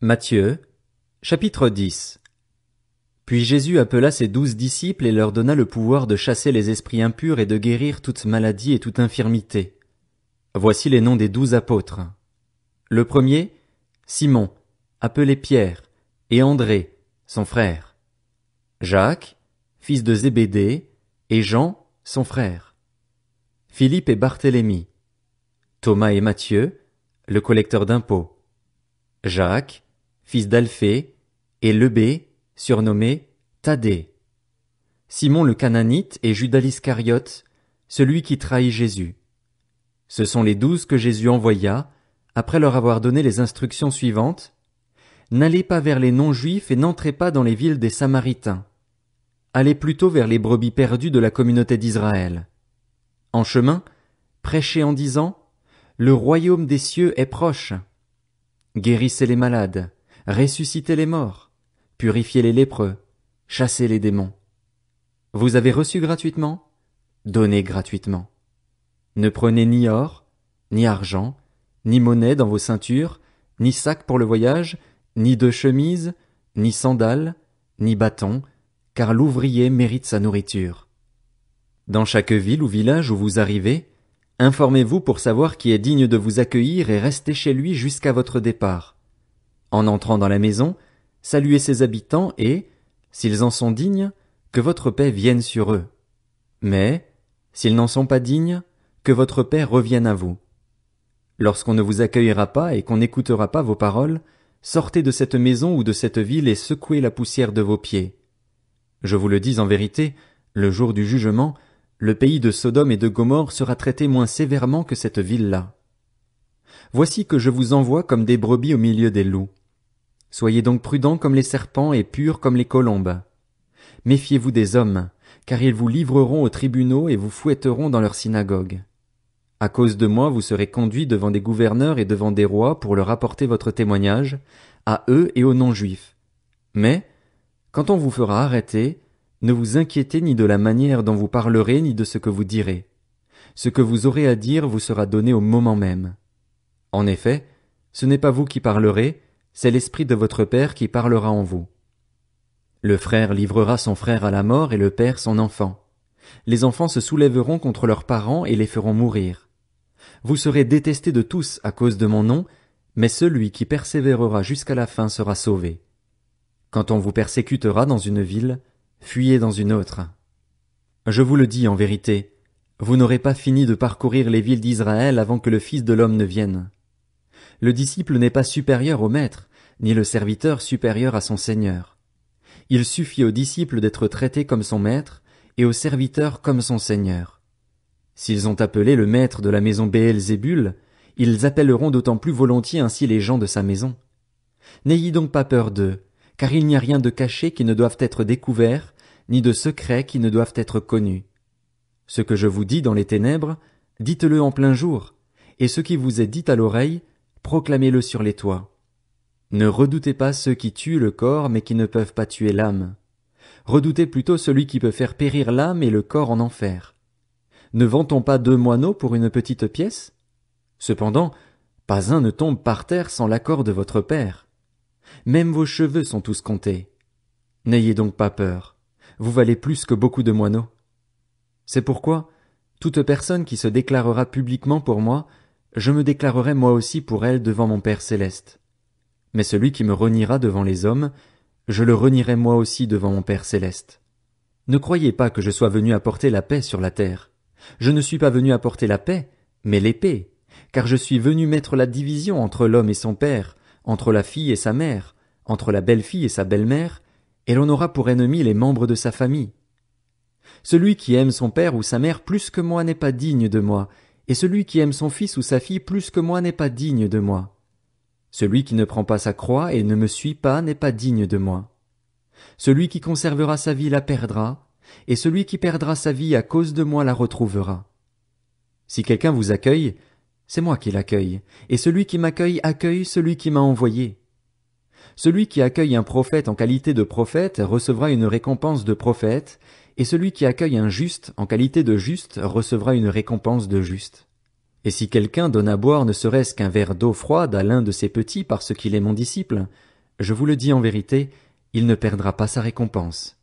Matthieu, chapitre 10 Puis Jésus appela ses douze disciples et leur donna le pouvoir de chasser les esprits impurs et de guérir toute maladie et toute infirmité. Voici les noms des douze apôtres. Le premier, Simon, appelé Pierre, et André, son frère. Jacques, fils de Zébédée, et Jean, son frère. Philippe et Barthélemy. Thomas et Matthieu, le collecteur d'impôts. Jacques, fils d'Alphée, et Lebé, surnommé Thaddée. Simon le Cananite et Judas l'Iscariote, celui qui trahit Jésus. Ce sont les douze que Jésus envoya, après leur avoir donné les instructions suivantes. N'allez pas vers les non-juifs et n'entrez pas dans les villes des Samaritains. Allez plutôt vers les brebis perdues de la communauté d'Israël. En chemin, prêchez en disant, Le royaume des cieux est proche. Guérissez les malades ressusciter les morts, purifier les lépreux, chasser les démons. Vous avez reçu gratuitement, donnez gratuitement. Ne prenez ni or, ni argent, ni monnaie dans vos ceintures, ni sac pour le voyage, ni deux chemises, ni sandales, ni bâtons, car l'ouvrier mérite sa nourriture. Dans chaque ville ou village où vous arrivez, informez-vous pour savoir qui est digne de vous accueillir et restez chez lui jusqu'à votre départ en entrant dans la maison, saluez ses habitants et, s'ils en sont dignes, que votre paix vienne sur eux. Mais, s'ils n'en sont pas dignes, que votre paix revienne à vous. Lorsqu'on ne vous accueillera pas et qu'on n'écoutera pas vos paroles, sortez de cette maison ou de cette ville et secouez la poussière de vos pieds. Je vous le dis en vérité, le jour du jugement, le pays de Sodome et de Gomorre sera traité moins sévèrement que cette ville-là. Voici que je vous envoie comme des brebis au milieu des loups. Soyez donc prudents comme les serpents et purs comme les colombes. Méfiez-vous des hommes, car ils vous livreront aux tribunaux et vous fouetteront dans leurs synagogues. À cause de moi, vous serez conduits devant des gouverneurs et devant des rois pour leur apporter votre témoignage, à eux et aux non-juifs. Mais, quand on vous fera arrêter, ne vous inquiétez ni de la manière dont vous parlerez ni de ce que vous direz. Ce que vous aurez à dire vous sera donné au moment même. En effet, ce n'est pas vous qui parlerez, c'est l'Esprit de votre Père qui parlera en vous. Le frère livrera son frère à la mort et le Père son enfant. Les enfants se soulèveront contre leurs parents et les feront mourir. Vous serez détestés de tous à cause de mon nom, mais celui qui persévérera jusqu'à la fin sera sauvé. Quand on vous persécutera dans une ville, fuyez dans une autre. Je vous le dis en vérité, vous n'aurez pas fini de parcourir les villes d'Israël avant que le Fils de l'homme ne vienne. Le disciple n'est pas supérieur au maître, ni le serviteur supérieur à son seigneur. Il suffit au disciple d'être traité comme son maître, et au serviteur comme son seigneur. S'ils ont appelé le maître de la maison Béelzébul, ils appelleront d'autant plus volontiers ainsi les gens de sa maison. N'ayez donc pas peur d'eux, car il n'y a rien de caché qui ne doive être découvert, ni de secret qui ne doivent être connus. Ce que je vous dis dans les ténèbres, dites-le en plein jour, et ce qui vous est dit à l'oreille, proclamez-le sur les toits. Ne redoutez pas ceux qui tuent le corps mais qui ne peuvent pas tuer l'âme. Redoutez plutôt celui qui peut faire périr l'âme et le corps en enfer. Ne vantons pas deux moineaux pour une petite pièce? Cependant, pas un ne tombe par terre sans l'accord de votre Père. Même vos cheveux sont tous comptés. N'ayez donc pas peur. Vous valez plus que beaucoup de moineaux. C'est pourquoi, toute personne qui se déclarera publiquement pour moi, je me déclarerai moi aussi pour elle devant mon Père céleste. Mais celui qui me reniera devant les hommes, je le renierai moi aussi devant mon Père céleste. Ne croyez pas que je sois venu apporter la paix sur la terre. Je ne suis pas venu apporter la paix, mais l'épée, car je suis venu mettre la division entre l'homme et son père, entre la fille et sa mère, entre la belle-fille et sa belle-mère, et l'on aura pour ennemi les membres de sa famille. Celui qui aime son père ou sa mère plus que moi n'est pas digne de moi, et celui qui aime son fils ou sa fille plus que moi n'est pas digne de moi. Celui qui ne prend pas sa croix et ne me suit pas n'est pas digne de moi. Celui qui conservera sa vie la perdra, et celui qui perdra sa vie à cause de moi la retrouvera. Si quelqu'un vous accueille, c'est moi qui l'accueille, et celui qui m'accueille accueille celui qui m'a envoyé. Celui qui accueille un prophète en qualité de prophète recevra une récompense de prophète, et celui qui accueille un juste en qualité de juste recevra une récompense de juste. Et si quelqu'un donne à boire ne serait-ce qu'un verre d'eau froide à l'un de ses petits parce qu'il est mon disciple, je vous le dis en vérité, il ne perdra pas sa récompense.